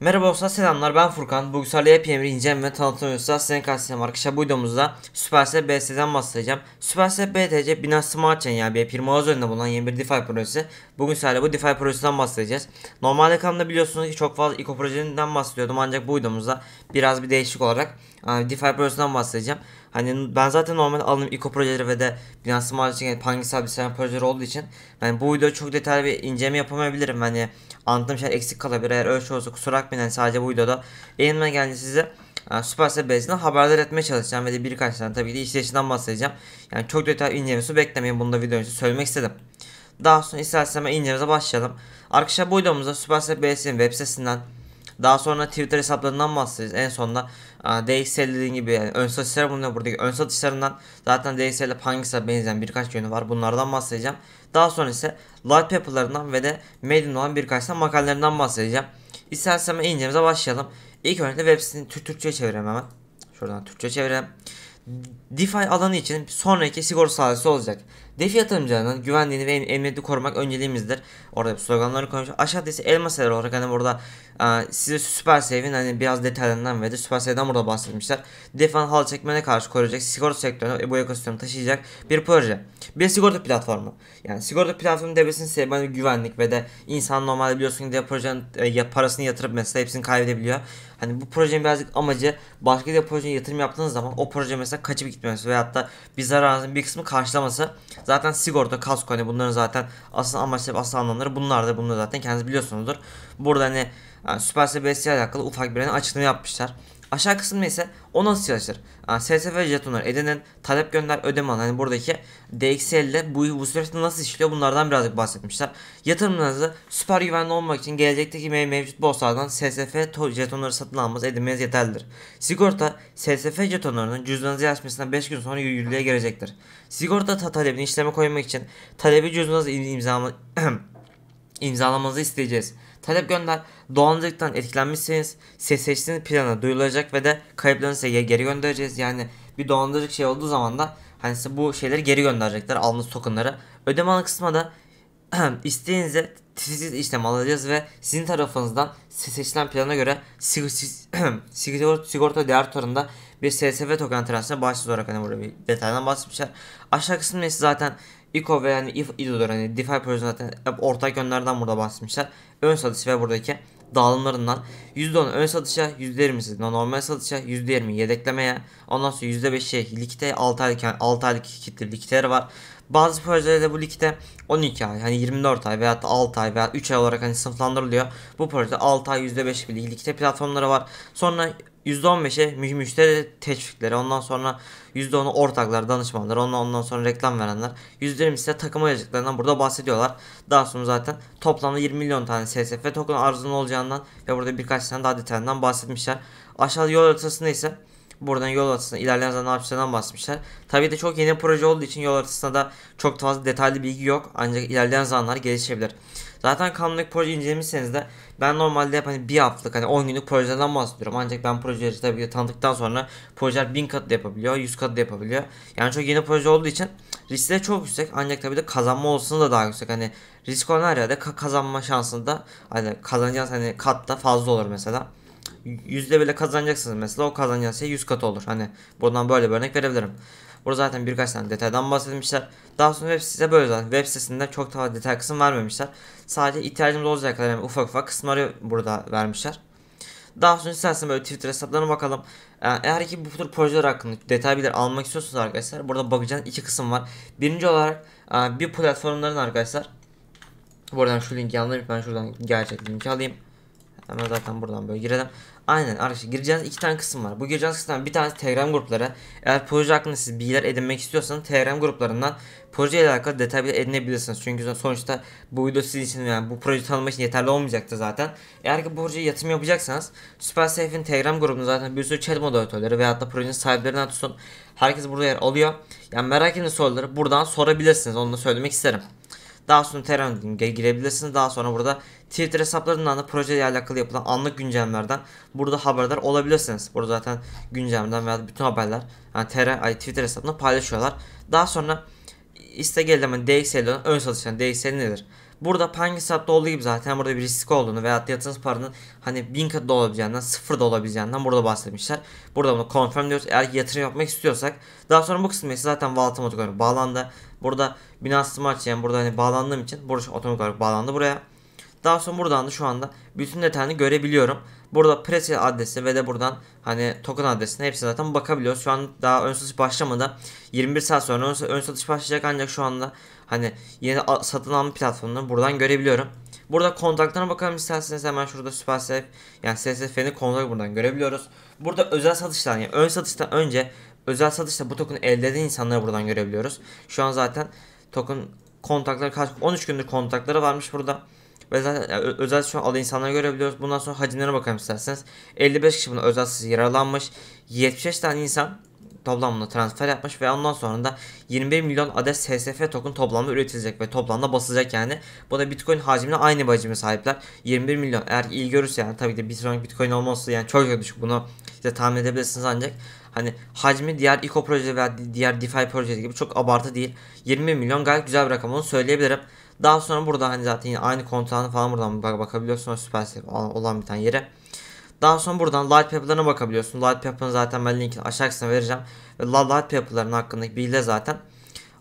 Merhaba dostlar selamlar ben Furkan. Bugünsel yepyeni bir inceleme ve tanıtım videosuyla sizin karşınızdayım arkadaşlar. Bu videomuzda Supercell BTC'den bahsedeceğim. Supercell BTC Binance Smart Chain yani bir firma üzerinde bulunan yeni bir DeFi projesi. Bugün sadece bu DeFi projesinden bahsedeceğiz. Normalde kanalda biliyorsunuz ki çok fazla İko projesinden bahsediyordum ancak bu videomuzda biraz bir değişik olarak yani e, DeFi projesinden bahsedeceğim. Hani ben zaten normal alanım İKO projeleri ve de Binance Smart Chain, yani Pangisal Bilgisayar projeleri olduğu için ben bu videoda çok detaylı bir inceleme yapamayabilirim. Hani anladığım şeyler eksik kalabilir. Eğer öyle şey olursa kusura bakmayın yani sadece bu videoda elime geldi size yani e, Supercell Base'den haberdar etmeye çalışacağım ve de birkaç tane tabii ki de işleyişinden bahsedeceğim. Yani çok detaylı incelemesi beklemeyin bunu da video önce söylemek istedim. Daha sonra isterseniz incelememize başlayalım. Arkadaşlar bu videomuzda Supercell Base'in web sitesinden daha sonra Twitter hesaplarından bahsedeceğiz. En sonunda DXL dediğim gibi yani ön satışlar bunlar buradaki ön satışlarından zaten DXL Pangis'e benzeyen birkaç yönü var. Bunlardan bahsedeceğim. Daha sonra ise Light Paper'larından ve de Medium olan birkaç tane makalelerinden bahsedeceğim. İstersen incemize başlayalım. İlk önce web sitesini Türkçe'ye çevireyim hemen. Şuradan Türkçe çevireyim. DeFi alanı için sonraki sigorta sahası olacak. DeFi yatırımcılarının güvenliğini ve emniyeti korumak önceliğimizdir. Orada sloganları koymuş. Aşağıda ise elma sayıları olarak hani burada e, size Süper Save'in hani biraz detaylarından ve de Süper Save'den burada bahsetmişler. DeFi'nin halı çekmene karşı koruyacak, sigorta sektörünü e, bu ekosistemi taşıyacak bir proje. Bir sigorta platformu. Yani sigorta platformu devresinin sebebi hani güvenlik ve de insan normalde biliyorsun diye projenin e, parasını yatırıp mesela hepsini kaybedebiliyor. Hani bu projenin birazcık amacı başka bir projeye yatırım yaptığınız zaman o proje mesela kaçıp gitmesi veyahut da bir zararınızın bir kısmı karşılaması. Zaten sigorta, kasko hani bunların zaten asıl amaçları, asıl anlamları bunlar da Bunları zaten kendiniz biliyorsunuzdur. Burada hani yani Supercell BSC alakalı ufak bir hani açıklama yapmışlar. Aşağı kısımda ise o nasıl çalışır? Yani SSF jetonları edinin talep gönder ödeme al. Yani buradaki DXL'de bu, bu süreçte nasıl işliyor bunlardan birazcık bahsetmişler. Yatırımlarınızı süper güvenli olmak için gelecekteki mevcut borsalardan SSF jetonları satın almanız edinmeniz yeterlidir. Sigorta SSF jetonlarının cüzdanınıza yaşmasından 5 gün sonra yürürlüğe gelecektir. Sigorta talebini işleme koymak için talebi cüzdanınıza imzalamanızı isteyeceğiz. Talep gönder. Dolandırıcılıktan etkilenmişsiniz. ses seçtiğiniz plana duyulacak ve de kayıplarını size geri göndereceğiz. Yani bir dolandırıcılık şey olduğu zaman da hani size bu şeyleri geri gönderecekler aldığınız tokenları. Ödeme alan kısmına da isteğinize titiz işlem alacağız ve sizin tarafınızdan seçilen plana göre sigorta, sigorta değer tutarında bir SSF token transferine başlığı olarak hani burada bir detaydan bahsetmişler. Aşağı kısmında ise zaten ICO ve yani Idol'dur hani DeFi Pro'yu zaten hep ortak yönlerden burada bahsetmişler. Ön satış ve buradaki dağılımlarından %10 ön satışa, %20'si normal satışa, %20 yedeklemeye, ondan sonra %5'i likite, 6 aylık, yani 6 aylık kitle likiteleri var. Bazı projelerde bu ligde 12 ay hani 24 ay veya 6 ay veya 3 ay olarak hani sınıflandırılıyor. Bu projede 6 ay %5 bir ligde platformları var. Sonra %15'e müşteri teşvikleri, ondan sonra %10'u ortaklar, danışmanlar, ondan, ondan sonra reklam verenler, %20 ise takım ayıcıklarından burada bahsediyorlar. Daha sonra zaten toplamda 20 milyon tane SSF token arzının olacağından ve burada birkaç tane daha detayından bahsetmişler. Aşağıda yol haritasında ise buradan yol haritasına ilerleyen zaman hapisinden bahsetmişler. Tabii de çok yeni proje olduğu için yol haritasında da çok fazla detaylı bilgi yok ancak ilerleyen zamanlar gelişebilir. Zaten kanunluk proje incelemişseniz de ben normalde hep hani bir haftalık hani 10 günlük projelerden bahsediyorum. Ancak ben projeleri tabii ki tanıdıktan sonra projeler 1000 kat yapabiliyor, 100 kat yapabiliyor. Yani çok yeni proje olduğu için riski de çok yüksek ancak tabii de kazanma olasılığı da daha yüksek. Hani risk olan her yerde kazanma şansında da hani kazanacağınız hani kat da fazla olur mesela. Yüzde bile kazanacaksınız mesela o kazanacağınız şey 100 kat olur. Hani buradan böyle bir örnek verebilirim. Burada zaten birkaç tane detaydan bahsetmişler. Daha sonra web sitesinde böyle zaten. Web sitesinde çok daha detay kısım vermemişler. Sadece ihtiyacımız olacak kadar yani ufak ufak kısımları burada vermişler. Daha sonra istersen böyle Twitter hesaplarına bakalım. eğer ki bu tür projeler hakkında detay bilgiler almak istiyorsanız arkadaşlar burada bakacağınız iki kısım var. Birinci olarak e, bir platformların arkadaşlar. Buradan şu linki alayım ben şuradan gerçek linki alayım. Hemen zaten buradan böyle girelim. Aynen arkadaşlar gireceğiz iki tane kısım var. Bu gireceğiniz kısımdan bir tanesi Telegram grupları. Eğer proje hakkında siz bilgiler edinmek istiyorsanız Telegram gruplarından proje ile alakalı detay edinebilirsiniz. Çünkü sonuçta bu video sizin için yani bu proje tanımak için yeterli olmayacaktı zaten. Eğer ki bu projeye yatırım yapacaksanız Super Süpersafe'in Telegram grubunda zaten bir sürü chat moderatörleri veyahut da projenin sahiplerinden tutun Herkes burada yer alıyor. Yani merak ettiğiniz soruları buradan sorabilirsiniz. Onu da söylemek isterim. Daha sonra Telegram girebilirsiniz. Daha sonra burada Twitter hesaplarından da projeyle alakalı yapılan anlık güncellemelerden burada haberdar olabilirsiniz. Burada zaten güncellemeden veya bütün haberler yani TR, Twitter hesabında paylaşıyorlar. Daha sonra iste istek elde DXL'den ön satıştan DXL nedir? Burada Pangisat'ta olduğu gibi zaten burada bir risk olduğunu veya yatırınız paranın hani 1000 katı da olabileceğinden 0 da olabileceğinden burada bahsetmişler. Burada bunu confirm diyoruz. Eğer yatırım yapmak istiyorsak daha sonra bu kısmı ise zaten wallet otomatik olarak bağlandı. Burada Binance Smart yani burada hani bağlandığım için burası otomatik olarak bağlandı buraya. Daha sonra buradan da şu anda bütün detayını görebiliyorum. Burada presale adresi ve de buradan hani token adresine hepsi zaten bakabiliyoruz. Şu an daha ön satış başlamadı. 21 saat sonra ön satış başlayacak ancak şu anda Hani yeni satın alma platformunu buradan görebiliyorum. Burada kontaklarına bakalım isterseniz hemen şurada Supercell yani SSF'nin kontağı buradan görebiliyoruz. Burada özel satıştan yani ön satıştan önce özel satışta bu token'ı elde eden insanları buradan görebiliyoruz. Şu an zaten token kontakları kaç 13 gündür kontakları varmış burada. Ve zaten yani özel şu an alı insanları görebiliyoruz. Bundan sonra hacimlere bakalım isterseniz. 55 kişi buna özel yaralanmış. 75 tane insan toplamını transfer yapmış ve ondan sonra da 21 milyon adet SSF token toplamda üretilecek ve toplamda basılacak yani. Bu da Bitcoin hacmine aynı hacime sahipler. 21 milyon eğer iyi görürse yani tabii ki Bitcoin, Bitcoin olması yani çok düşük bunu işte tahmin edebilirsiniz ancak hani hacmi diğer ICO projeleri veya diğer DeFi projeleri gibi çok abartı değil. 20 milyon gayet güzel bir rakam onu söyleyebilirim. Daha sonra burada hani zaten yine aynı kontağını falan buradan bakabiliyorsunuz süper olan bir tane yere. Daha sonra buradan light paper'larına bakabiliyorsun. Light paper'ın zaten ben linkini aşağı kısmına vereceğim. Ve light paper'ların hakkındaki bilgiler zaten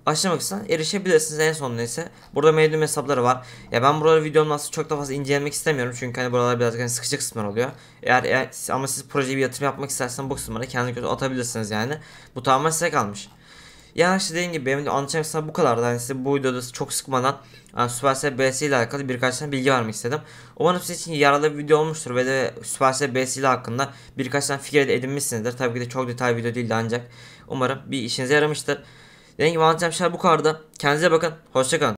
aşamak için erişebilirsiniz en son neyse burada mevdum hesapları var. Ya ben buraları videonun aslında çok da fazla incelemek istemiyorum çünkü hani buralar biraz hani sıkıcı kısımlar oluyor. Eğer, eğer ama siz projeye bir yatırım yapmak isterseniz bu kısımlara kendi göz atabilirsiniz yani. Bu tamamen size kalmış. Yani işte dediğim gibi benim de anlatacağım sana bu kadardı. Yani size bu videoda çok sıkmadan yani Supercell BS ile alakalı birkaç tane bilgi vermek istedim. Umarım sizin için yararlı bir video olmuştur ve de Supercell BS ile hakkında birkaç tane fikir edinmişsinizdir. Tabii ki de çok detaylı video değildi ancak umarım bir işinize yaramıştır. Dediğim gibi anlatacağım şeyler bu kadardı. Kendinize bakın. Hoşçakalın.